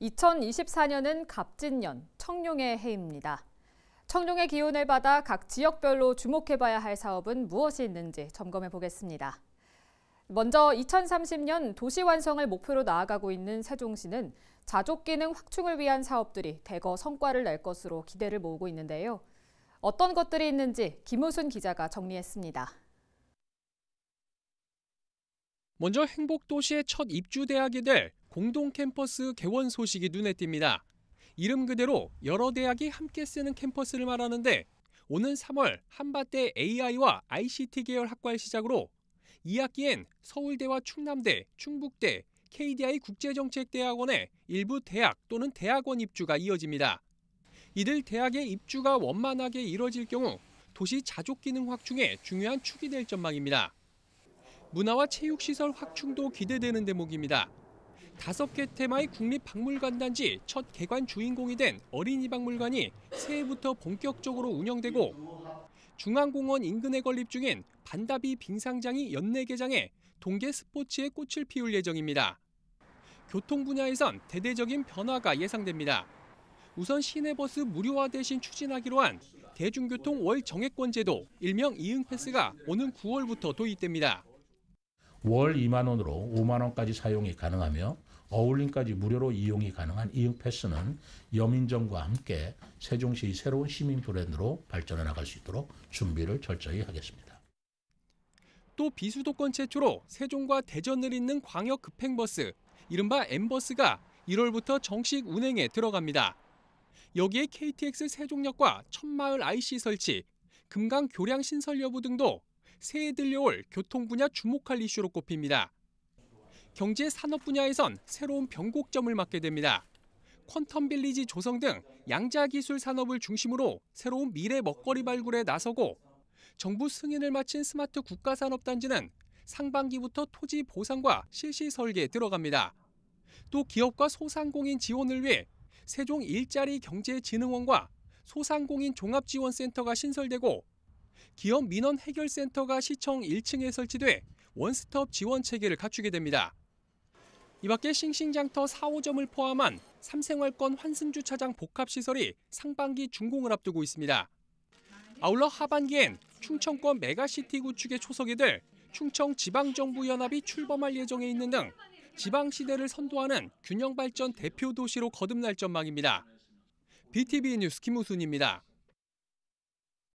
2024년은 갑진년, 청룡의 해입니다. 청룡의 기운을 받아 각 지역별로 주목해봐야 할 사업은 무엇이 있는지 점검해 보겠습니다. 먼저 2030년 도시 완성을 목표로 나아가고 있는 세종시는 자족 기능 확충을 위한 사업들이 대거 성과를 낼 것으로 기대를 모으고 있는데요. 어떤 것들이 있는지 김우순 기자가 정리했습니다. 먼저 행복도시의 첫 입주대학이 될 공동 캠퍼스 개원 소식이 눈에 띕니다. 이름 그대로 여러 대학이 함께 쓰는 캠퍼스를 말하는데 오는 3월 한밭대 AI와 ICT 계열 학과를 시작으로 2학기엔 서울대와 충남대, 충북대, KDI 국제정책대학원의 일부 대학 또는 대학원 입주가 이어집니다. 이들 대학의 입주가 원만하게 이뤄질 경우 도시 자족 기능 확충에 중요한 축이 될 전망입니다. 문화와 체육시설 확충도 기대되는 대목입니다. 다섯 개 테마의 국립박물관단지 첫 개관 주인공이 된 어린이박물관이 새해부터 본격적으로 운영되고 중앙공원 인근에 건립 중인 반다비 빙상장이 연내 개장해 동계 스포츠의 꽃을 피울 예정입니다. 교통 분야에선 대대적인 변화가 예상됩니다. 우선 시내버스 무료화 대신 추진하기로 한 대중교통 월 정액권 제도, 일명 이응패스가 오는 9월부터 도입됩니다. 월 2만 원으로 5만 원까지 사용이 가능하며 어울림까지 무료로 이용이 가능한 이응 패스는 여민정과 함께 세종시의 새로운 시민 브랜드로 발전해 나갈 수 있도록 준비를 철저히 하겠습니다. 또 비수도권 최초로 세종과 대전을 잇는 광역 급행버스, 이른바 엠버스가 1월부터 정식 운행에 들어갑니다. 여기에 KTX 세종역과 천마을 IC 설치, 금강 교량 신설 여부 등도 새해 들려올 교통 분야 주목할 이슈로 꼽힙니다. 경제 산업 분야에선 새로운 변곡점을 맞게 됩니다. 퀀텀 빌리지 조성 등 양자 기술 산업을 중심으로 새로운 미래 먹거리 발굴에 나서고 정부 승인을 마친 스마트 국가산업단지는 상반기부터 토지 보상과 실시 설계에 들어갑니다. 또 기업과 소상공인 지원을 위해 세종 일자리 경제진흥원과 소상공인 종합지원센터가 신설되고 기업 민원 해결센터가 시청 1층에 설치돼 원스톱 지원 체계를 갖추게 됩니다. 이밖에 싱싱장터 4, 5점을 포함한 삼생활권 환승주차장 복합시설이 상반기 준공을 앞두고 있습니다. 아울러 하반기엔 충청권 메가시티 구축의 초석이들 충청 지방정부연합이 출범할 예정에 있는 등 지방시대를 선도하는 균형발전 대표 도시로 거듭날 전망입니다. BTV 뉴스 김우순입니다.